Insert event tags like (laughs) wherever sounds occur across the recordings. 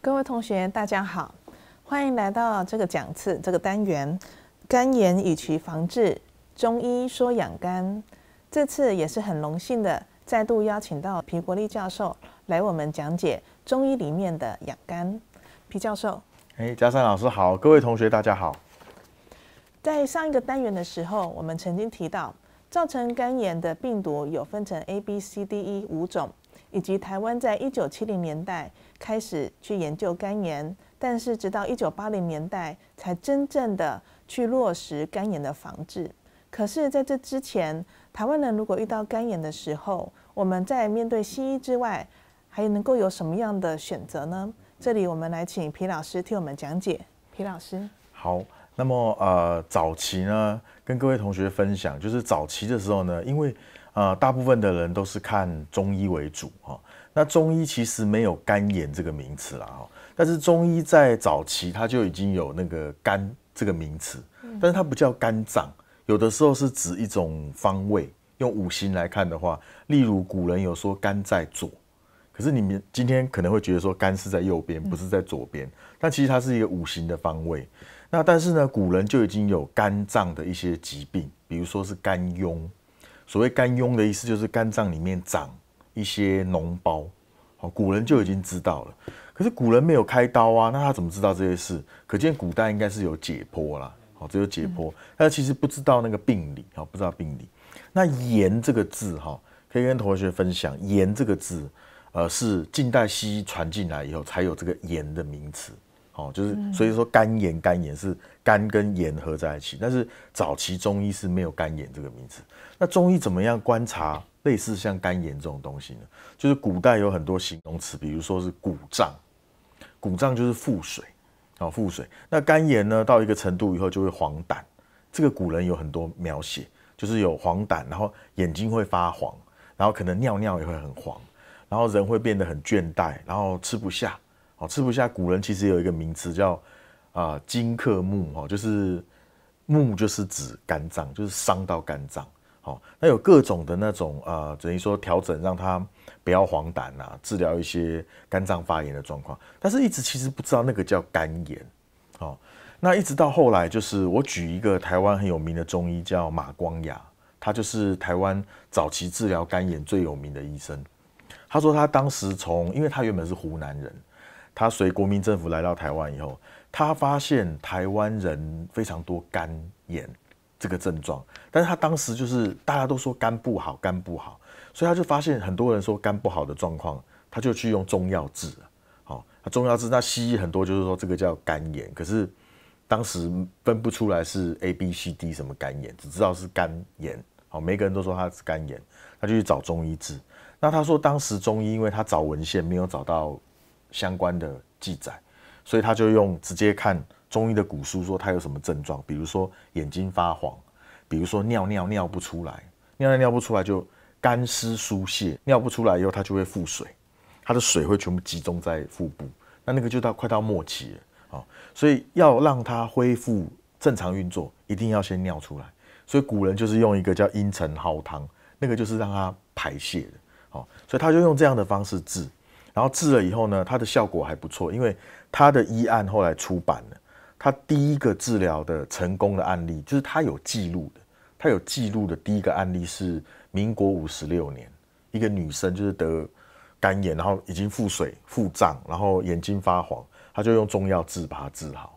各位同学，大家好，欢迎来到这个讲次、这个单元——肝炎与其防治。中医说养肝，这次也是很荣幸的，再度邀请到皮国立教授来我们讲解中医里面的养肝。皮教授。哎，嘉善老师好，各位同学大家好。在上一个单元的时候，我们曾经提到，造成肝炎的病毒有分成 A、B、C、D、E 五种，以及台湾在一九七零年代开始去研究肝炎，但是直到一九八零年代才真正的去落实肝炎的防治。可是，在这之前，台湾人如果遇到肝炎的时候，我们在面对西医之外，还能够有什么样的选择呢？这里我们来请皮老师替我们讲解，皮老师。好，那么呃，早期呢，跟各位同学分享，就是早期的时候呢，因为呃，大部分的人都是看中医为主哈，那中医其实没有肝炎这个名词啦，但是中医在早期它就已经有那个肝这个名词，但是它不叫肝脏，有的时候是指一种方位，用五行来看的话，例如古人有说肝在左。可是你们今天可能会觉得说肝是在右边，不是在左边。但其实它是一个五行的方位。那但是呢，古人就已经有肝脏的一些疾病，比如说是肝痈。所谓肝痈的意思就是肝脏里面长一些脓包。好，古人就已经知道了。可是古人没有开刀啊，那他怎么知道这些事？可见古代应该是有解剖啦。好，只有解剖，但其实不知道那个病理，好，不知道病理。那炎这个字哈，可以跟同学分享炎这个字。呃，是近代西医传进来以后，才有这个“盐的名词。哦，就是所以说肝炎，肝炎是肝跟盐合在一起。但是早期中医是没有肝炎这个名词。那中医怎么样观察类似像肝炎这种东西呢？就是古代有很多形容词，比如说是鼓胀，鼓胀就是腹水。哦，腹水。那肝炎呢，到一个程度以后就会黄疸。这个古人有很多描写，就是有黄疸，然后眼睛会发黄，然后可能尿尿也会很黄。然后人会变得很倦怠，然后吃不下，哦，吃不下。古人其实有一个名词叫啊“金克木”哦，就是木就是指肝脏，就是伤到肝脏。哦，那有各种的那种呃，等于说调整，让他不要黄疸呐，治疗一些肝脏发炎的状况。但是一直其实不知道那个叫肝炎。哦，那一直到后来，就是我举一个台湾很有名的中医叫马光雅，他就是台湾早期治疗肝炎最有名的医生。他说，他当时从，因为他原本是湖南人，他随国民政府来到台湾以后，他发现台湾人非常多肝炎这个症状，但是他当时就是大家都说肝不好，肝不好，所以他就发现很多人说肝不好的状况，他就去用中药治。好，他中药治，那西医很多就是说这个叫肝炎，可是当时分不出来是 A、B、C、D 什么肝炎，只知道是肝炎。好，每个人都说他是肝炎，他就去找中医治。那他说，当时中医因为他找文献没有找到相关的记载，所以他就用直接看中医的古书，说他有什么症状，比如说眼睛发黄，比如说尿尿尿不出来，尿尿尿不出来就干湿疏泄，尿不出来以后他就会腹水，他的水会全部集中在腹部，那那个就到快到末期了啊，所以要让他恢复正常运作，一定要先尿出来，所以古人就是用一个叫茵陈蒿汤，那个就是让它排泄的。所以他就用这样的方式治，然后治了以后呢，他的效果还不错，因为他的医案后来出版了。他第一个治疗的成功的案例，就是他有记录的，他有记录的第一个案例是民国五十六年，一个女生就是得肝炎，然后已经腹水、腹胀，然后眼睛发黄，他就用中药治把它治好。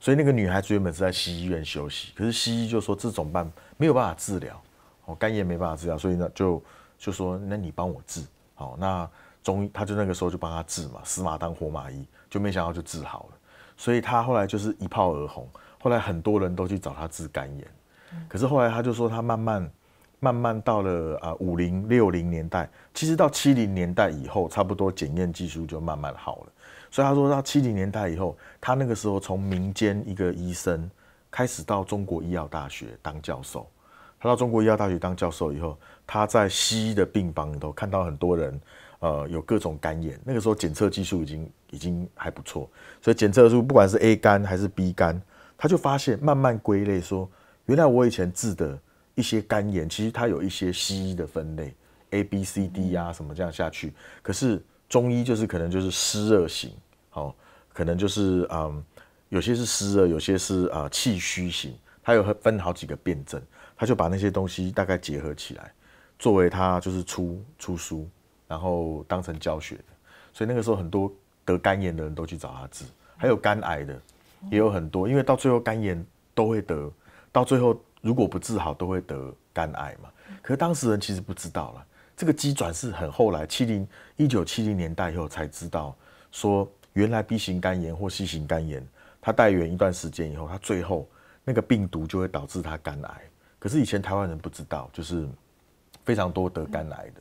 所以那个女孩子原本是在西医院休息，可是西医就说这种办没有办法治疗，哦，肝炎没办法治疗，所以呢就。就说那你帮我治好，那中医他就那个时候就帮他治嘛，死马当活马医，就没想到就治好了，所以他后来就是一炮而红，后来很多人都去找他治肝炎，可是后来他就说他慢慢慢慢到了啊五零六零年代，其实到七零年代以后，差不多检验技术就慢慢好了，所以他说到七零年代以后，他那个时候从民间一个医生开始到中国医药大学当教授，他到中国医药大学当教授以后。他在西医的病房里头看到很多人，呃，有各种肝炎。那个时候检测技术已经已经还不错，所以检测出不管是 A 肝还是 B 肝，他就发现慢慢归类说，原来我以前治的一些肝炎，其实它有一些西医的分类，A、B、C、D 呀什么这样下去。可是中医就是可能就是湿热型，哦，可能就是嗯，有些是湿热，有些是啊气虚型，它有分好几个辩证，他就把那些东西大概结合起来。作为他就是出出书，然后当成教学的，所以那个时候很多得肝炎的人都去找他治，还有肝癌的也有很多，因为到最后肝炎都会得到最后如果不治好都会得肝癌嘛。可是当时人其实不知道了，这个机转是很后来七零一九七零年代以后才知道，说原来 B 型肝炎或 C 型肝炎，他带源一段时间以后，他最后那个病毒就会导致他肝癌。可是以前台湾人不知道，就是。非常多得肝癌的，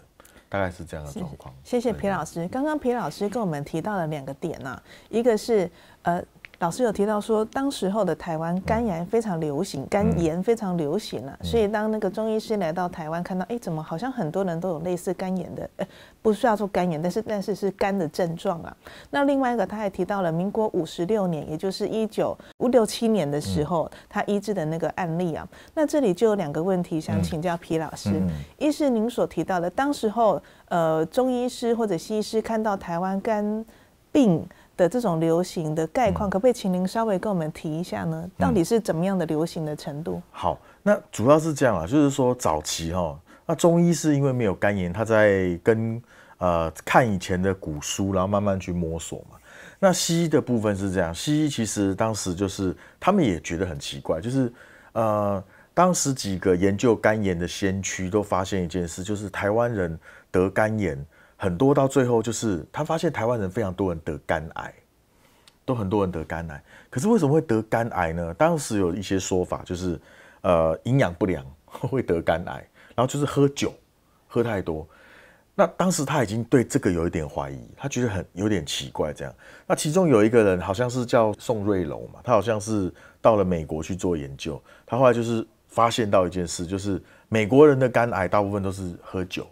大概是这样的状况。谢谢皮老师，刚刚皮老师跟我们提到了两个点啊，一个是呃。老师有提到说，当时候的台湾肝炎非常流行，肝炎非常流行啊，所以当那个中医师来到台湾，看到，哎，怎么好像很多人都有类似肝炎的，呃，不需要说肝炎，但是但是是肝的症状啊。那另外一个，他还提到了民国五十六年，也就是一九五六七年的时候，他医治的那个案例啊。那这里就有两个问题想请教皮老师，一是您所提到的当时候，呃，中医师或者西医师看到台湾肝病。的这种流行的概况，可不可以请您稍微跟我们提一下呢？到底是怎么样的流行的程度？好，那主要是这样啊，就是说早期哈，那中医是因为没有肝炎，他在跟呃看以前的古书，然后慢慢去摸索嘛。那西医的部分是这样，西医其实当时就是他们也觉得很奇怪，就是呃当时几个研究肝炎的先驱都发现一件事，就是台湾人得肝炎。很多到最后就是他发现台湾人非常多人得肝癌，都很多人得肝癌。可是为什么会得肝癌呢？当时有一些说法就是，呃，营养不良 (laughs) 会得肝癌，然后就是喝酒喝太多。那当时他已经对这个有一点怀疑，他觉得很有点奇怪这样。那其中有一个人好像是叫宋瑞龙嘛，他好像是到了美国去做研究，他后来就是发现到一件事，就是美国人的肝癌大部分都是喝酒。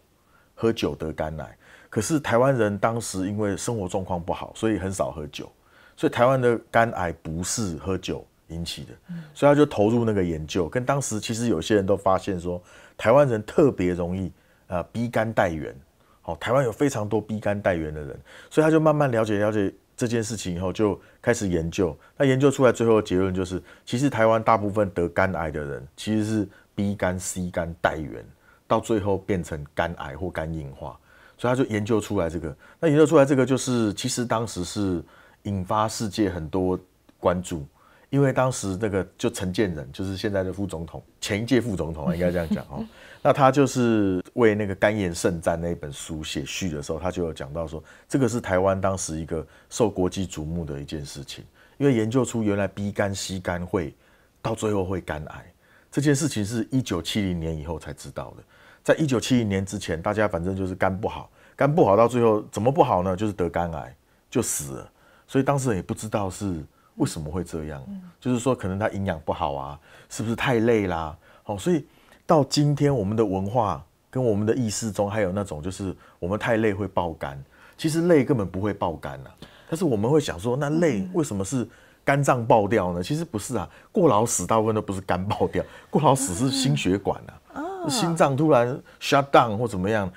喝酒得肝癌，可是台湾人当时因为生活状况不好，所以很少喝酒，所以台湾的肝癌不是喝酒引起的。所以他就投入那个研究，跟当时其实有些人都发现说，台湾人特别容易呃 B 肝带源。哦，台湾有非常多 B 肝带源的人，所以他就慢慢了解了解这件事情以后，就开始研究。他研究出来最后的结论就是，其实台湾大部分得肝癌的人其实是 B 肝 C 肝带源。到最后变成肝癌或肝硬化，所以他就研究出来这个。那研究出来这个，就是其实当时是引发世界很多关注，因为当时那个就陈建仁，就是现在的副总统，前一届副总统应该这样讲 (laughs) 哦。那他就是为那个《肝炎圣战》那一本书写序的时候，他就有讲到说，这个是台湾当时一个受国际瞩目的一件事情，因为研究出原来 B 肝、C 肝会到最后会肝癌这件事情，是一九七零年以后才知道的。在一九七一年之前，大家反正就是肝不好，肝不好到最后怎么不好呢？就是得肝癌就死了，所以当时也不知道是为什么会这样。嗯，就是说可能他营养不好啊，是不是太累啦？哦，所以到今天我们的文化跟我们的意识中，还有那种就是我们太累会爆肝，其实累根本不会爆肝啊。但是我们会想说，那累为什么是肝脏爆掉呢？其实不是啊，过劳死大部分都不是肝爆掉，过劳死是心血管啊。心脏突然 shut down 或怎么样，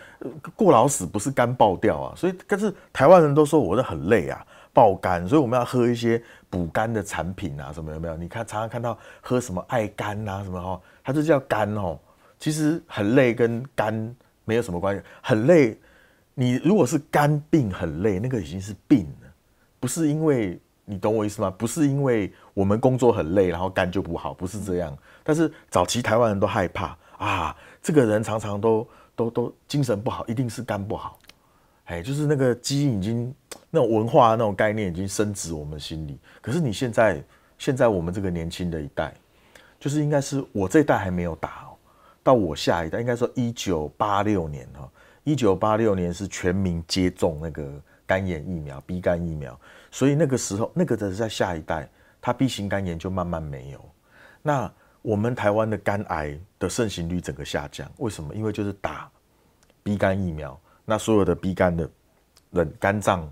过劳死不是肝爆掉啊，所以但是台湾人都说我很累啊，爆肝，所以我们要喝一些补肝的产品啊，什么有没有？你看常常看到喝什么爱肝啊什么哦，它就叫肝哦。其实很累跟肝没有什么关系，很累，你如果是肝病很累，那个已经是病了，不是因为你懂我意思吗？不是因为我们工作很累，然后肝就不好，不是这样。但是早期台湾人都害怕。啊，这个人常常都都都精神不好，一定是肝不好，哎，就是那个基因已经 (tsk) 那种文化那种概念已经升值我们心里。可是你现在现在我们这个年轻的一代，就是应该是我这代还没有打哦，到我下一代应该说一九八六年哈，一九八六年是全民接种那个肝炎疫苗、B 肝疫苗，所以那个时候那个在在下一代，他 B 型肝炎就慢慢没有。那。我们台湾的肝癌的盛行率整个下降，为什么？因为就是打，B 肝疫苗，那所有的 B 肝的，人肝脏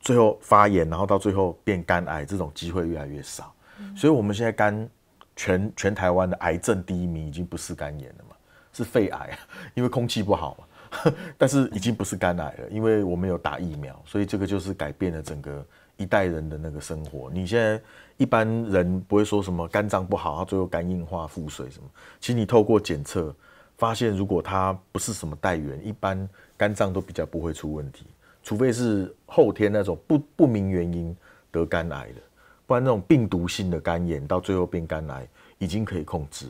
最后发炎，然后到最后变肝癌，这种机会越来越少。所以，我们现在肝全全台湾的癌症第一名已经不是肝炎了嘛，是肺癌，因为空气不好嘛。(laughs) 但是已经不是肝癌了，因为我们有打疫苗，所以这个就是改变了整个。一代人的那个生活，你现在一般人不会说什么肝脏不好，他最后肝硬化、腹水什么。其实你透过检测发现，如果他不是什么代源，一般肝脏都比较不会出问题，除非是后天那种不不明原因得肝癌的，不然那种病毒性的肝炎到最后变肝癌，已经可以控制。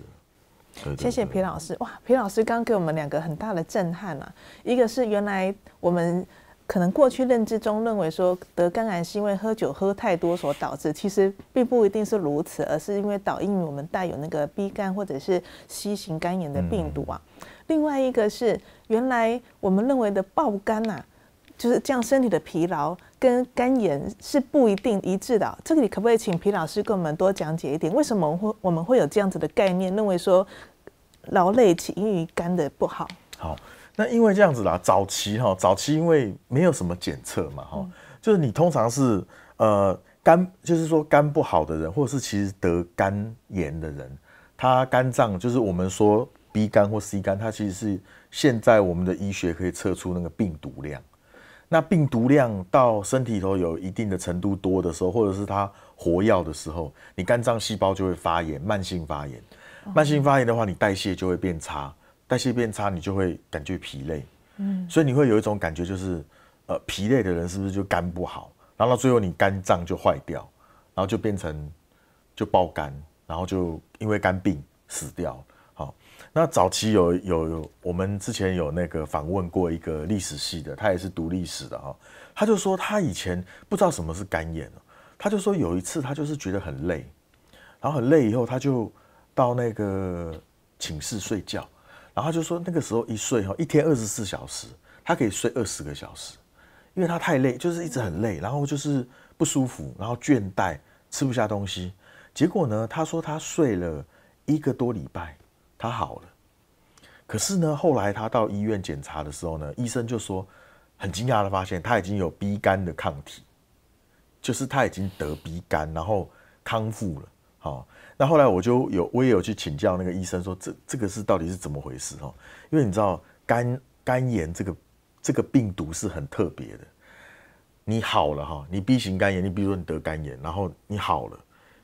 谢谢皮老师，哇，皮老师刚给我们两个很大的震撼啊！一个是原来我们。可能过去认知中认为说得肝癌是因为喝酒喝太多所导致，其实并不一定是如此，而是因为导因于我们带有那个 B 肝或者是 C 型肝炎的病毒啊。另外一个是，原来我们认为的爆肝呐，就是这样身体的疲劳跟肝炎是不一定一致的。这里可不可以请皮老师跟我们多讲解一点，为什么会我们会有这样子的概念，认为说劳累起因于肝的不好？好。那因为这样子啦，早期哈，早期因为没有什么检测嘛，哈，就是你通常是呃肝，就是说肝不好的人，或者是其实得肝炎的人，他肝脏就是我们说 B 肝或 C 肝，它其实是现在我们的医学可以测出那个病毒量。那病毒量到身体头有一定的程度多的时候，或者是它活药的时候，你肝脏细胞就会发炎，慢性发炎，慢性发炎的话，你代谢就会变差。代谢变差，你就会感觉疲累，嗯，所以你会有一种感觉，就是，呃，疲累的人是不是就肝不好？然后最后你肝脏就坏掉，然后就变成就爆肝，然后就因为肝病死掉。好，那早期有有有，我们之前有那个访问过一个历史系的，他也是读历史的哈，他就说他以前不知道什么是肝炎他就说有一次他就是觉得很累，然后很累以后他就到那个寝室睡觉。然后就说那个时候一睡哈，一天二十四小时，他可以睡二十个小时，因为他太累，就是一直很累，然后就是不舒服，然后倦怠，吃不下东西。结果呢，他说他睡了一个多礼拜，他好了。可是呢，后来他到医院检查的时候呢，医生就说很惊讶的发现他已经有鼻肝的抗体，就是他已经得鼻肝，然后康复了。好，那后来我就有，我也有去请教那个医生，说这这个是到底是怎么回事哦？因为你知道肝肝炎这个这个病毒是很特别的，你好了哈，你 B 型肝炎，你比如说你得肝炎，然后你好了，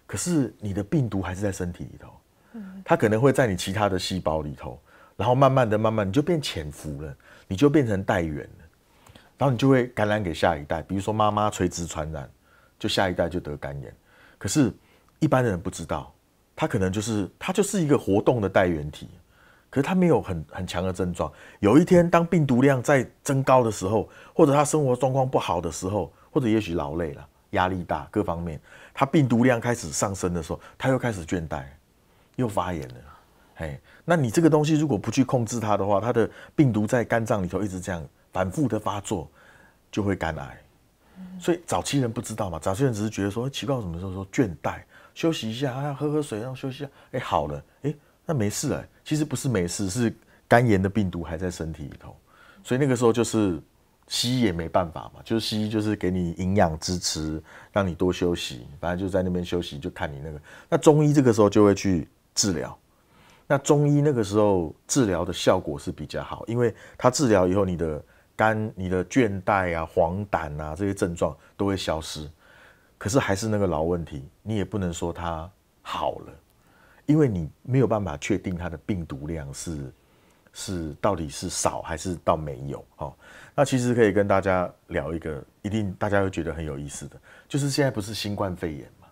可是你的病毒还是在身体里头，它可能会在你其他的细胞里头，然后慢慢的、慢慢你就变潜伏了，你就变成带源了，然后你就会感染给下一代，比如说妈妈垂直传染，就下一代就得肝炎，可是。一般人不知道，他可能就是他就是一个活动的带原体，可是他没有很很强的症状。有一天，当病毒量在增高的时候，或者他生活状况不好的时候，或者也许劳累了、压力大各方面，他病毒量开始上升的时候，他又开始倦怠，又发炎了。哎，那你这个东西如果不去控制它的话，它的病毒在肝脏里头一直这样反复的发作，就会肝癌。所以早期人不知道嘛，早期人只是觉得说奇怪，什么时候说倦怠？休息一下，啊，喝喝水，然后休息一下。哎，好了，哎，那没事了。其实不是没事，是肝炎的病毒还在身体里头，所以那个时候就是西医也没办法嘛，就是西医就是给你营养支持，让你多休息，反正就在那边休息，就看你那个。那中医这个时候就会去治疗，那中医那个时候治疗的效果是比较好，因为它治疗以后，你的肝、你的倦怠啊、黄疸啊这些症状都会消失。可是还是那个老问题，你也不能说它好了，因为你没有办法确定它的病毒量是是到底是少还是到没有。哦，那其实可以跟大家聊一个，一定大家会觉得很有意思的，就是现在不是新冠肺炎嘛？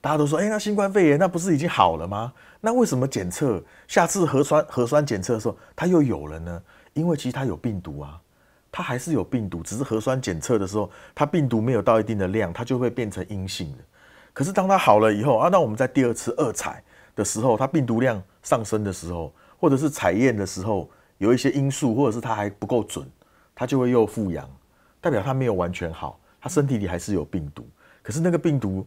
大家都说，哎，那新冠肺炎那不是已经好了吗？那为什么检测下次核酸核酸检测的时候它又有了呢？因为其实它有病毒啊。它还是有病毒，只是核酸检测的时候，它病毒没有到一定的量，它就会变成阴性的。可是当它好了以后啊，那我们在第二次二采的时候，它病毒量上升的时候，或者是采验的时候有一些因素，或者是它还不够准，它就会又复阳，代表它没有完全好，它身体里还是有病毒。可是那个病毒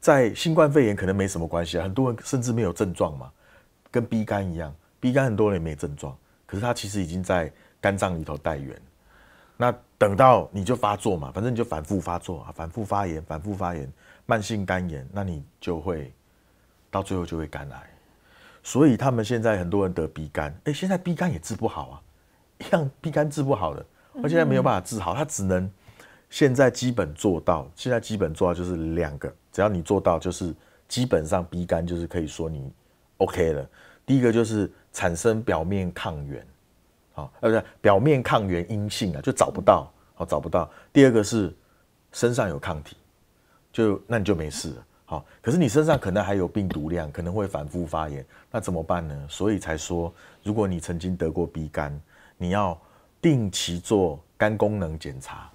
在新冠肺炎可能没什么关系啊，很多人甚至没有症状嘛，跟鼻肝一样鼻肝很多人没症状，可是它其实已经在肝脏里头带源。那等到你就发作嘛，反正你就反复发作啊，反复发炎，反复发炎，慢性肝炎，那你就会到最后就会肝癌。所以他们现在很多人得鼻肝，哎，现在鼻肝也治不好啊，一样鼻肝治不好的，而且现在没有办法治好，他只能现在基本做到，现在基本做到就是两个，只要你做到就是基本上鼻肝就是可以说你 OK 了。第一个就是产生表面抗原。好，呃，不表面抗原阴性啊，就找不到，好，找不到。第二个是身上有抗体，就那你就没事了，好。可是你身上可能还有病毒量，可能会反复发炎，那怎么办呢？所以才说，如果你曾经得过鼻肝，你要定期做肝功能检查。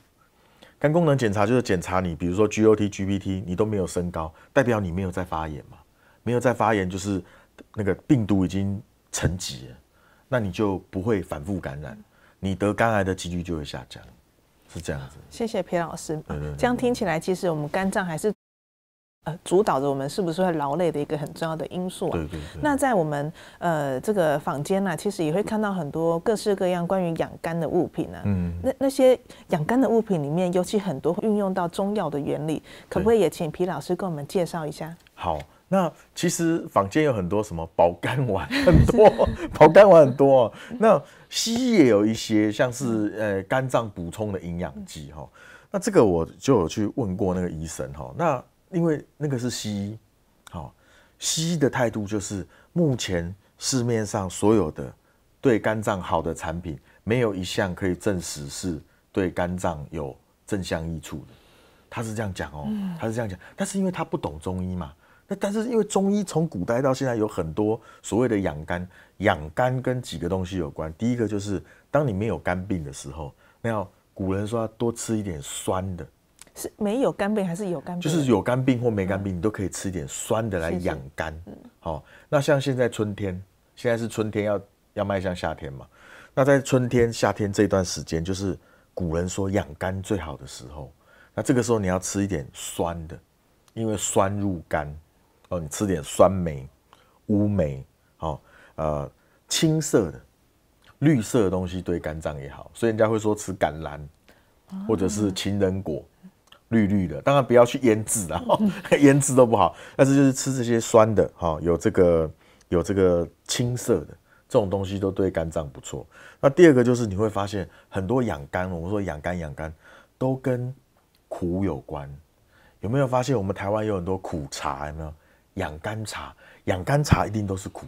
肝功能检查就是检查你，比如说 GOT、GPT，你都没有升高，代表你没有在发炎嘛？没有在发炎，就是那个病毒已经沉积了。那你就不会反复感染，你得肝癌的几率就会下降，是这样子。谢谢裴老师。对这样听起来，其实我们肝脏还是呃主导着我们是不是会劳累的一个很重要的因素啊。对对。那在我们呃这个坊间呢，其实也会看到很多各式各样关于养肝的物品呢。嗯。那那些养肝的物品里面，尤其很多运用到中药的原理，可不可以也请皮老师跟我们介绍一下？好。那其实坊间有很多什么保肝丸，很多 (laughs) 保肝丸很多。那西医也有一些，像是呃肝脏补充的营养剂哈。那这个我就有去问过那个医生哈。那因为那个是西医，好西医的态度就是，目前市面上所有的对肝脏好的产品，没有一项可以证实是对肝脏有正向益处的。他是这样讲哦，他是这样讲。但是因为他不懂中医嘛。那但是因为中医从古代到现在有很多所谓的养肝，养肝跟几个东西有关。第一个就是当你没有肝病的时候，那古人说多吃一点酸的，是没有肝病还是有肝病？就是有肝病或没肝病，你都可以吃一点酸的来养肝。好，那像现在春天，现在是春天要要迈向夏天嘛？那在春天夏天这段时间，就是古人说养肝最好的时候。那这个时候你要吃一点酸的，因为酸入肝。哦，你吃点酸梅、乌梅，哦，呃青色的、绿色的东西对肝脏也好，所以人家会说吃橄榄或者是情人果，绿绿的，当然不要去腌制啊，(laughs) 腌制都不好，但是就是吃这些酸的，哈，有这个有这个青色的这种东西都对肝脏不错。那第二个就是你会发现很多养肝，我们说养肝养肝都跟苦有关，有没有发现我们台湾有很多苦茶？有没有？养肝茶，养肝茶一定都是苦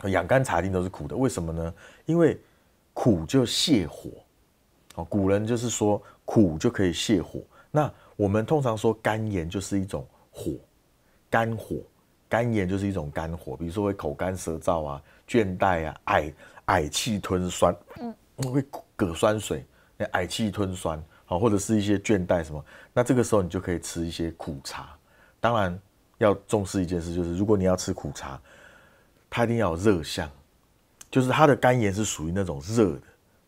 的，养肝茶一定都是苦的。为什么呢？因为苦就泻火，哦，古人就是说苦就可以泻火。那我们通常说肝炎就是一种火，肝火，肝炎就是一种肝火。比如说会口干舌燥啊，倦怠啊，唉，唉气吞酸，嗯，会葛酸水，那唉气吞酸，好，或者是一些倦怠什么。那这个时候你就可以吃一些苦茶，当然。要重视一件事，就是如果你要吃苦茶，它一定要有热象，就是它的肝炎是属于那种热的。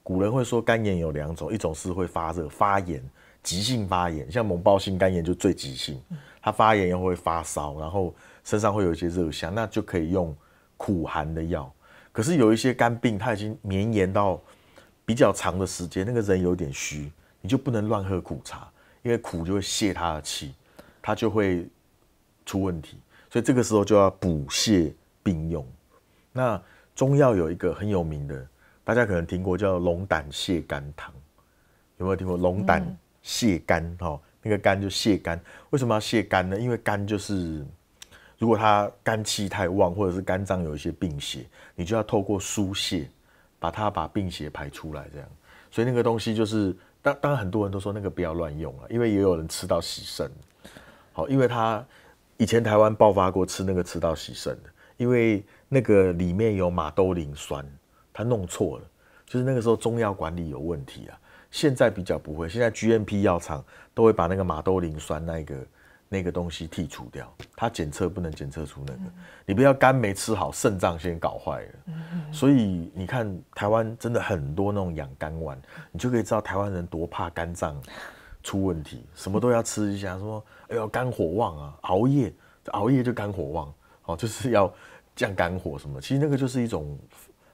古人会说肝炎有两种，一种是会发热发炎，急性发炎，像脓包性肝炎就最急性，它发炎又会发烧，然后身上会有一些热象，那就可以用苦寒的药。可是有一些肝病，它已经绵延到比较长的时间，那个人有点虚，你就不能乱喝苦茶，因为苦就会泄他的气，他就会。出问题，所以这个时候就要补泻并用。那中药有一个很有名的，大家可能听过叫龙胆泻肝汤，有没有听过？龙胆泻肝，哈，那个肝就泻肝。为什么要泻肝呢？因为肝就是，如果它肝气太旺，或者是肝脏有一些病邪，你就要透过疏泄，把它把病邪排出来。这样，所以那个东西就是，当当然很多人都说那个不要乱用了，因为也有人吃到洗肾。好，因为它。以前台湾爆发过吃那个吃到洗肾的，因为那个里面有马兜铃酸，他弄错了，就是那个时候中药管理有问题啊。现在比较不会，现在 GMP 药厂都会把那个马兜铃酸那个那个东西剔除掉，它检测不能检测出那个。你不要肝没吃好，肾脏先搞坏了。所以你看台湾真的很多那种养肝丸，你就可以知道台湾人多怕肝脏。出问题，什么都要吃一下，说哎呦肝火旺啊，熬夜，熬夜就肝火旺，哦，就是要降肝火什么，其实那个就是一种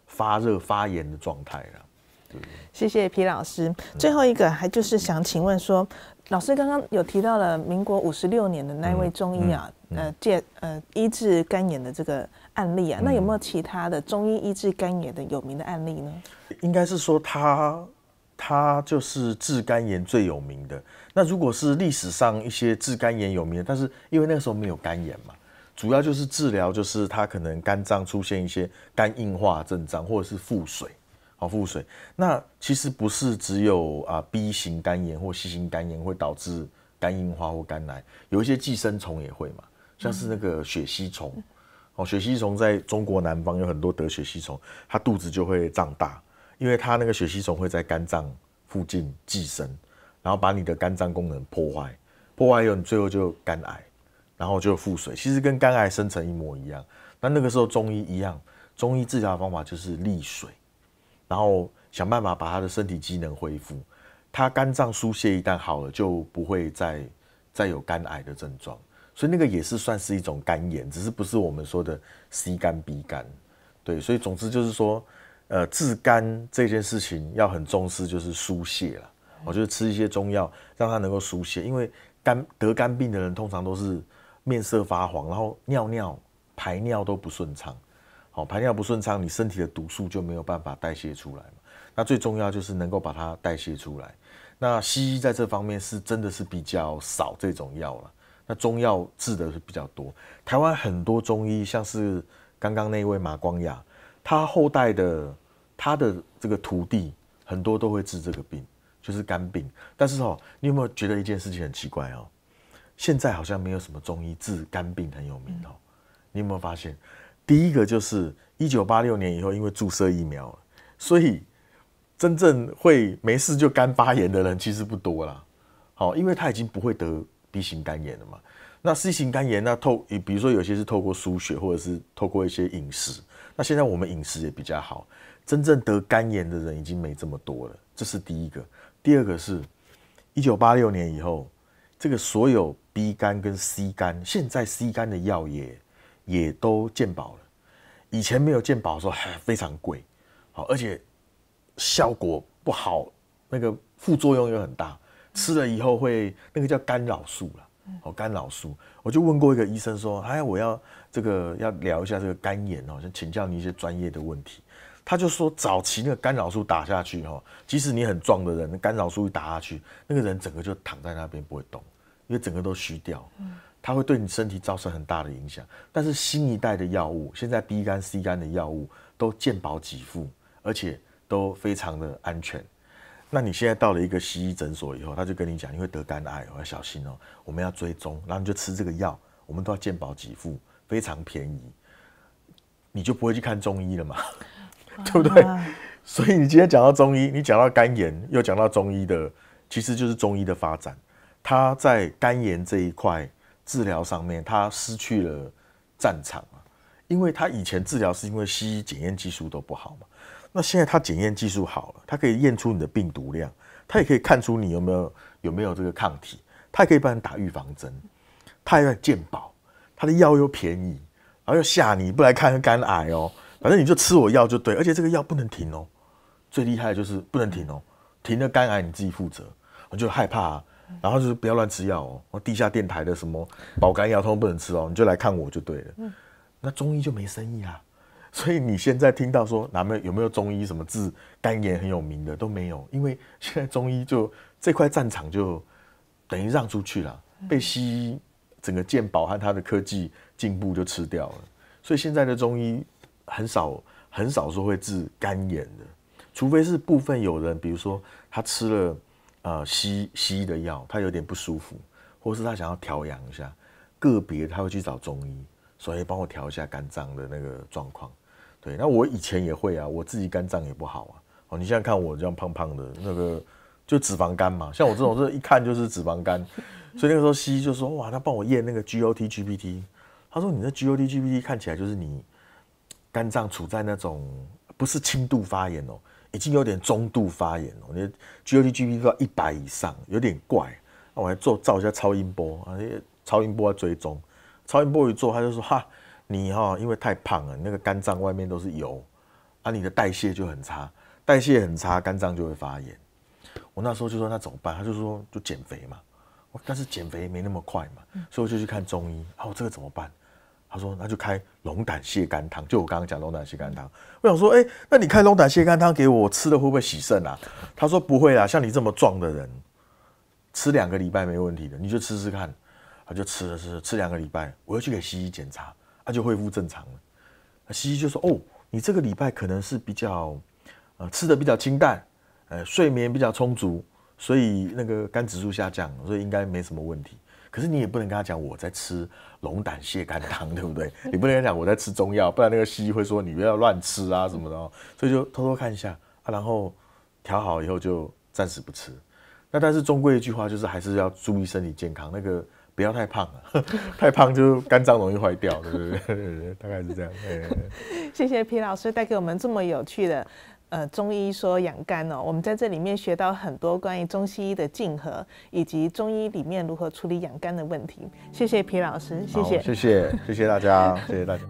发热发炎的状态啦。谢谢皮老师，最后一个还就是想请问说，老师刚刚有提到了民国五十六年的那位中医啊，呃，借呃医治肝炎的这个案例啊，那有没有其他的中医医治肝炎的有名的案例呢？应该是说他。它就是治肝炎最有名的。那如果是历史上一些治肝炎有名的，但是因为那个时候没有肝炎嘛，主要就是治疗就是它可能肝脏出现一些肝硬化症状或者是腹水，好腹水。那其实不是只有啊 B 型肝炎或 C 型肝炎会导致肝硬化或肝癌，有一些寄生虫也会嘛，像是那个血吸虫，哦，血吸虫在中国南方有很多得血吸虫，它肚子就会胀大。因为它那个血吸虫会在肝脏附近寄生，然后把你的肝脏功能破坏，破坏以后你最后就肝癌，然后就腹水，其实跟肝癌生成一模一样。那那个时候中医一样，中医治疗方法就是利水，然后想办法把他的身体机能恢复。他肝脏疏泄一旦好了，就不会再再有肝癌的症状。所以那个也是算是一种肝炎，只是不是我们说的 C 肝、B 肝。对，所以总之就是说。呃，治肝这件事情要很重视，就是疏泄了。我觉得吃一些中药，让它能够疏泄。因为肝得肝病的人通常都是面色发黄，然后尿尿排尿都不顺畅。好，排尿不顺畅，你身体的毒素就没有办法代谢出来嘛。那最重要就是能够把它代谢出来。那西医在这方面是真的是比较少这种药了，那中药治的是比较多。台湾很多中医，像是刚刚那位马光雅。他后代的他的这个徒弟很多都会治这个病，就是肝病。但是哦，你有没有觉得一件事情很奇怪哦？现在好像没有什么中医治肝病很有名哦。你有没有发现？第一个就是一九八六年以后，因为注射疫苗，所以真正会没事就肝发炎的人其实不多啦。好，因为他已经不会得 B 型肝炎了嘛。那 C 型肝炎呢？透，比如说有些是透过输血，或者是透过一些饮食。那现在我们饮食也比较好，真正得肝炎的人已经没这么多了，这是第一个。第二个是，一九八六年以后，这个所有 B 肝跟 C 肝，现在 C 肝的药也也都健保了。以前没有健保的时候，非常贵，好，而且效果不好，那个副作用又很大，吃了以后会那个叫干扰素了。哦，干扰素，我就问过一个医生说，哎，我要这个要聊一下这个肝炎哦，想请教你一些专业的问题。他就说，早期那个干扰素打下去哈，即使你很壮的人，干扰素一打下去，那个人整个就躺在那边不会动，因为整个都虚掉。嗯，会对你身体造成很大的影响。但是新一代的药物，现在 B 肝、C 肝的药物都健保给付，而且都非常的安全。那你现在到了一个西医诊所以后，他就跟你讲，你会得肝癌，要小心哦，我们要追踪，然后你就吃这个药，我们都要鉴保给付，非常便宜，你就不会去看中医了嘛，(laughs) 对不对？所以你今天讲到中医，你讲到肝炎，又讲到中医的，其实就是中医的发展，它在肝炎这一块治疗上面，它失去了战场啊，因为它以前治疗是因为西医检验技术都不好嘛。那现在他检验技术好了，他可以验出你的病毒量，他也可以看出你有没有有没有这个抗体，他也可以帮你打预防针，他还要鉴保，他的药又便宜，然后又吓你不来看肝癌哦，反正你就吃我药就对，而且这个药不能停哦，最厉害的就是不能停哦，停了肝癌你自己负责，我就害怕啊，然后就是不要乱吃药哦，地下电台的什么保肝药通不能吃哦，你就来看我就对了，那中医就没生意啊。所以你现在听到说，哪们有没有中医什么治肝炎很有名的都没有，因为现在中医就这块战场就等于让出去了，被西医整个健保和它的科技进步就吃掉了。所以现在的中医很少很少说会治肝炎的，除非是部分有人，比如说他吃了呃西西医的药，他有点不舒服，或是他想要调养一下，个别他会去找中医，所以帮我调一下肝脏的那个状况。对，那我以前也会啊，我自己肝脏也不好啊。哦，你现在看我这样胖胖的，那个就脂肪肝嘛，像我这种是一看就是脂肪肝。(laughs) 所以那个时候西医就说，哇，他帮我验那个 GOT、GPT，他说你的 GOT、GPT 看起来就是你肝脏处在那种不是轻度发炎哦，已经有点中度发炎哦。你的 GOT、GPT 要一百以上，有点怪。那我还做照一下超音波，而且超音波在追踪，超音波一做，他就说哈。你哈，因为太胖了，那个肝脏外面都是油啊，你的代谢就很差，代谢很差，肝脏就会发炎。我那时候就说那怎么办？他就说就减肥嘛。我但是减肥没那么快嘛，所以我就去看中医啊。我这个怎么办？他说那就开龙胆泻肝汤。就我刚刚讲龙胆泻肝汤。我想说，哎，那你开龙胆泻肝汤给我吃的会不会洗肾啊？他说不会啊，像你这么壮的人，吃两个礼拜没问题的，你就吃吃看。他就吃了吃吃两个礼拜，我又去给西医检查。他就恢复正常了。西医就说：“哦，你这个礼拜可能是比较，呃，吃的比较清淡，呃，睡眠比较充足，所以那个肝指数下降，所以应该没什么问题。可是你也不能跟他讲我在吃龙胆泻肝汤，对不对？你不能跟讲我在吃中药，不然那个西医会说你不要乱吃啊什么的。所以就偷偷看一下啊，然后调好以后就暂时不吃。那但是终归一句话就是还是要注意身体健康那个。”不要太胖了，(laughs) 太胖就肝脏容易坏掉，对不 (laughs) 对？大概是这样。谢谢皮老师带给我们这么有趣的，呃，中医说养肝哦。我们在这里面学到很多关于中西医的竞合，以及中医里面如何处理养肝的问题。谢谢皮老师，谢谢，谢谢，谢谢大家，谢谢大家。